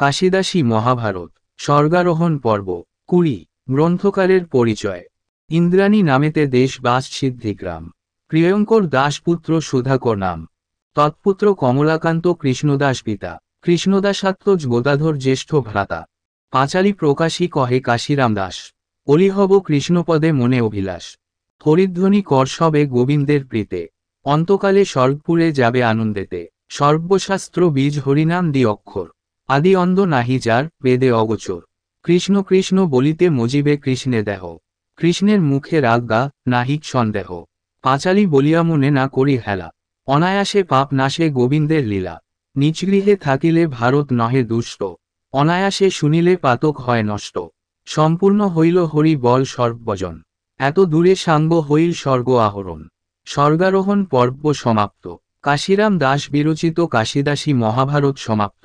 কাশিদাসী মহাভারত স্বর্গারোহণ পর্ব কুড়ি গ্রন্থকারের পরিচয় ইন্দ্রাণী নামেতে দেশ বাস সিদ্ধিগ্রাম প্রিয়ঙ্কর দাসপুত্র সুধাকর নাম তৎপুত্র কমলাকান্ত কৃষ্ণদাস পিতা কৃষ্ণদাসাত্ম গোদাধর জ্যেষ্ঠ ভ্রাতা পাঁচালী প্রকাশী কহে কাশিরাম দাস অলিহব কৃষ্ণপদে মনে অভিলাষ হরিধ্বনি করসবে গোবিন্দের প্রীতে অন্তকালে স্বর্গপুরে যাবে আনন্দেতে সর্বশাস্ত্র বীজ হরিনাম দি অক্ষর আদি অন্ধ নাহি যার বেদে অগোচর কৃষ্ণ কৃষ্ণ বলিতে মজিবে কৃষ্ণে দেহ কৃষ্ণের মুখে রাজ্ঞা নাহিক সন্দেহ পাঁচালি বলিয়া মনে না করি হেলা অনায়াসে পাপ নাশে গোবিন্দের লীলা নিচগৃহে থাকিলে ভারত নহে দুষ্ট অনায়াসে শুনিলে পাতক হয় নষ্ট সম্পূর্ণ হইল হরি বল সর্বজন এত দূরে সাঙ্গ হইল স্বর্গ আহরণ স্বর্গারোহণ পর্ব সমাপ্ত কাশিরাম দাস বিরচিত কাশিদাসী মহাভারত সমাপ্ত